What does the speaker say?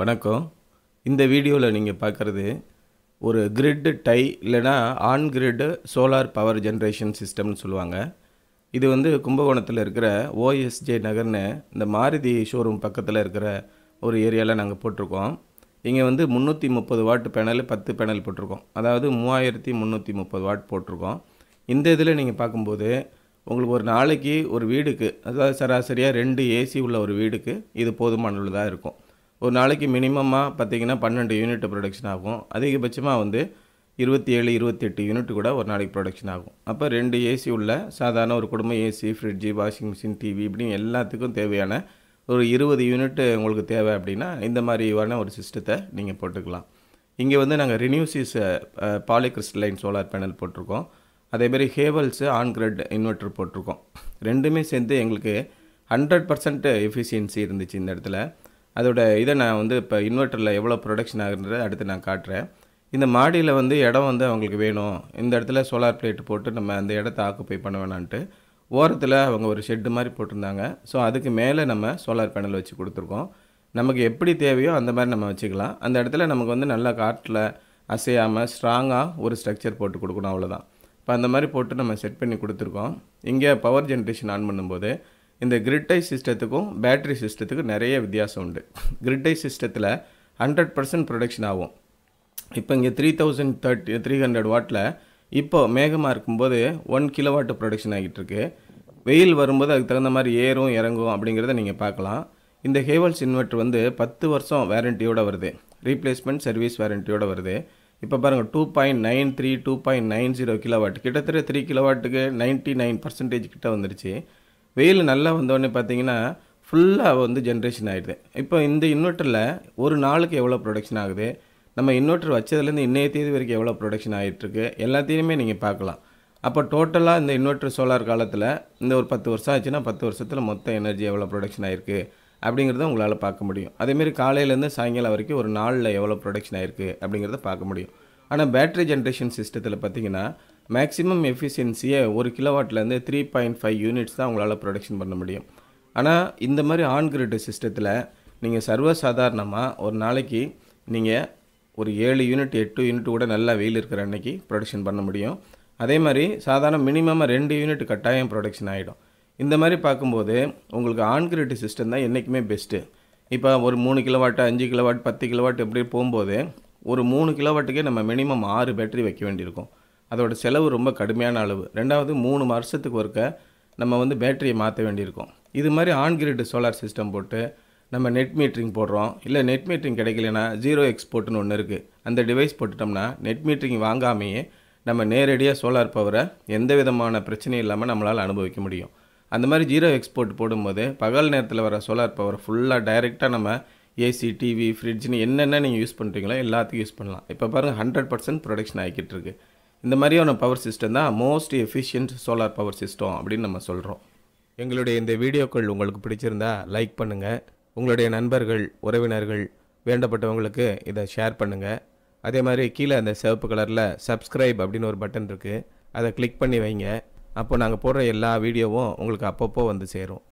வணக்கம் இந்த வீடியோவில் நீங்கள் பார்க்குறது ஒரு கிரிட் டை இல்லைனா on grid solar power generation சிஸ்டம்னு சொல்லுவாங்க இது வந்து கும்பகோணத்தில் இருக்கிற ஓஎஸ்ஜே நகர்னு இந்த மாருதி ஷோரூம் பக்கத்தில் இருக்கிற ஒரு ஏரியாவில் நாங்கள் போட்டிருக்கோம் இங்கே வந்து முந்நூற்றி முப்பது வாட் பேனல் பத்து பேனல் போட்டிருக்கோம் அதாவது மூவாயிரத்தி முந்நூற்றி முப்பது வாட் போட்டிருக்கோம் இந்த இதில் நீங்கள் பார்க்கும்போது உங்களுக்கு ஒரு நாளைக்கு ஒரு வீடுக்கு அதாவது சராசரியாக ரெண்டு ஏசி உள்ள ஒரு வீடுக்கு இது போதுமானதாக இருக்கும் ஒரு நாளைக்கு மினிமமாக பார்த்திங்கன்னா பன்னெண்டு யூனிட் ப்ரொடக்ஷன் ஆகும் அதிகபட்சமாக வந்து இருபத்தி ஏழு இருபத்தி எட்டு யூனிட் கூட ஒரு நாளைக்கு ப்ரொடக்ஷன் ஆகும் அப்போ ரெண்டு ஏசி உள்ள சாதாரண ஒரு குடும்ப AC fridge washing machine TV இப்படின்னு எல்லாத்துக்கும் தேவையான ஒரு இருபது யூனிட் உங்களுக்கு தேவை அப்படின்னா இந்த மாதிரியான ஒரு சிஸ்டத்தை நீங்கள் போட்டுக்கலாம் இங்கே வந்து நாங்கள் ரினியூசிஸ் பாலிகிறிஸ்டலைன் சோலார் பேனல் போட்டிருக்கோம் அதேமாரி ஹேவல்ஸு ஆன்கிரட் இன்வெர்டர் போட்டிருக்கோம் ரெண்டுமே சேர்ந்து எங்களுக்கு ஹண்ட்ரட் பர்சன்ட் எஃபிஷியன்சி இருந்துச்சு இந்த இடத்துல அதோட இதை நான் வந்து இப்போ இன்வெர்ட்டரில் எவ்வளோ ப்ரொடக்ஷன் ஆகுன்றதை அடுத்து நான் காட்டுறேன் இந்த மாடியில் வந்து இடம் வந்து அவங்களுக்கு வேணும் இந்த இடத்துல சோலார் பிளேட் போட்டு நம்ம அந்த இடத்த ஆக்குப்பை பண்ண வேணான்ட்டு ஓரத்தில் அவங்க ஒரு ஷெட்டு மாதிரி போட்டிருந்தாங்க ஸோ அதுக்கு மேலே நம்ம சோலார் பேனல் வச்சு கொடுத்துருக்கோம் நமக்கு எப்படி தேவையோ அந்த மாதிரி நம்ம வச்சுக்கலாம் அந்த இடத்துல நமக்கு வந்து நல்லா காட்டில் அசையாமல் ஸ்ட்ராங்காக ஒரு ஸ்ட்ரக்சர் போட்டு கொடுக்கணும் அவ்வளோதான் இப்போ அந்த மாதிரி போட்டு நம்ம செட் பண்ணி கொடுத்துருக்கோம் இங்கே பவர் ஜென்ரேஷன் ஆன் பண்ணும்போது இந்த கிரிட்டை சிஸ்டத்துக்கும் பேட்ரி சிஸ்டத்துக்கும் நிறைய வித்தியாசம் உண்டு கிரிட்டை சிஸ்டத்தில் ஹண்ட்ரட் பர்சன்ட் ப்ரொடக்ஷன் ஆகும் இப்போ இங்கே three thousand thirty three hundred வாட்டில் இப்போ மேகமாக இருக்கும்போது ஒன் கிலோவாட்டு ப்ரொடக்ஷன் ஆகிட்டுருக்கு வெயில் வரும்போது அதுக்கு தகுந்த மாதிரி ஏறும் இறங்கும் அப்படிங்கிறத நீங்கள் பார்க்கலாம் இந்த ஹேவல்ஸ் இன்வெர்ட்ரு வந்து பத்து வருஷம் வேரண்டியோடு வருது ரீப்ளேஸ்மெண்ட் சர்வீஸ் வேரண்டியோடு வருது இப்போ பாருங்கள் two point nine three two point nine zero kilowatt கிட்டத்தட்ட த்ரீ கிலோவாட்டுக்கு நைன்ட்டி நைன் பர்சன்டேஜ் கிட்ட வந்துருச்சு வெயில் நல்லா வந்தோடனே பார்த்தீங்கன்னா ஃபுல்லாக வந்து ஜென்ரேஷன் ஆகிடுது இப்போ இந்த இன்வெர்ட்டரில் ஒரு நாளுக்கு எவ்வளோ ப்ரொடக்ஷன் ஆகுது நம்ம இன்வெர்ட்டர் வச்சதுலேருந்து இன்றைய தேதி வரைக்கும் எவ்வளோ ப்ரொடக்ஷன் ஆகிட்டுருக்கு எல்லாத்தையுமே நீங்கள் பார்க்கலாம் அப்போ டோட்டலாக இந்த இன்வெர்ட்டர் சோலார் காலத்தில் இந்த ஒரு பத்து வருஷம் ஆச்சுன்னா பத்து வருஷத்தில் மொத்த எனர்ஜி எவ்வளோ ப்ரொடக்ஷன் ஆகிருக்கு அப்படிங்கிறத உங்களால் பார்க்க முடியும் அதேமாரி காலையிலேருந்து சாயங்காலம் வரைக்கும் ஒரு நாளில் எவ்வளோ ப்ரொடக்ஷன் ஆகிருக்கு அப்படிங்கிறத பார்க்க முடியும் ஆனால் பேட்ரி ஜென்ரேஷன் சிஸ்டத்தில் பார்த்திங்கன்னா மேக்ஸிமம் எஃபிஷியன்சியை ஒரு கிலோவாட்லேருந்து த்ரீ பாயிண்ட் ஃபைவ் யூனிட்ஸ் தான் உங்களால் ப்ரொடக்ஷன் பண்ண முடியும் ஆனால் இந்த மாதிரி ஆன்கிரிட் சிஸ்டத்தில் நீங்கள் சர்வசாதாரணமாக ஒரு நாளைக்கு நீங்கள் ஒரு ஏழு யூனிட் எட்டு யூனிட் கூட நல்லா வெயில் இருக்கிற அன்னைக்கு ப்ரொடக்ஷன் பண்ண முடியும் அதே மாதிரி சாதாரண மினிமமாக ரெண்டு யூனிட் கட்டாயம் ப்ரொடக்ஷன் ஆகிடும் இந்த மாதிரி பார்க்கும்போது உங்களுக்கு ஆன்கிரிட் சிஸ்டம் தான் என்றைக்குமே பெஸ்ட்டு இப்போ ஒரு மூணு கிலோவாட்டு அஞ்சு கிலோவாட் பத்து கிலோவாட் எப்படி போகும்போது ஒரு மூணு கிலோவாட்டுக்கே நம்ம மினிமம் ஆறு பேட்டரி வைக்க வேண்டியிருக்கும் அதோட செலவு ரொம்ப கடுமையான அளவு ரெண்டாவது மூணு வருஷத்துக்கு ஒருக்க நம்ம வந்து பேட்டரியை மாற்ற வேண்டியிருக்கோம் இது மாதிரி ஆன்கிரிட் சோலார் சிஸ்டம் போட்டு நம்ம நெட் மீட்ரிங் போடுறோம் இல்லை நெட் மீட்ரிங் கிடைக்கலனா ஜீரோ எக்ஸ்போர்ட்னு ஒன்று இருக்குது அந்த டிவைஸ் போட்டுட்டோம்னா நெட் மீட்ரிங் வாங்காமையே நம்ம நேரடியாக சோலார் பவரை எந்த விதமான பிரச்சனையும் இல்லாமல் நம்மளால் அனுபவிக்க முடியும் அந்த மாதிரி ஜீரோ எக்ஸ்போர்ட் போடும்போது பகல் நேரத்தில் வர சோலார் பவர் ஃபுல்லாக டைரெக்டாக நம்ம ஏசி டிவி ஃப்ரிட்ஜ்னு என்னென்ன நீங்கள் யூஸ் பண்ணுறீங்களோ எல்லாத்தையும் யூஸ் பண்ணலாம் இப்போ பாருங்கள் ஹண்ட்ரட் பர்சன்ட் ப்ரொடக்ஷன் ஆகிக்கிட்டு இருக்குது இந்த மாதிரியான பவர் சிஸ்டம் தான் most efficient solar power system அப்படின்னு நம்ம சொல்கிறோம் எங்களுடைய இந்த வீடியோக்கள் உங்களுக்கு பிடிச்சிருந்தா லைக் பண்ணுங்கள் உங்களுடைய நண்பர்கள் உறவினர்கள் வேண்டப்பட்டவங்களுக்கு இதை ஷேர் பண்ணுங்கள் அதே மாதிரி கீழே அந்த சிவப்பு கலரில் சப்ஸ்கிரைப் அப்படின்னு ஒரு பட்டன் இருக்குது அதை கிளிக் பண்ணி வைங்க அப்போ நாங்கள் போடுற எல்லா வீடியோவும் உங்களுக்கு அப்பப்போ வந்து சேரும்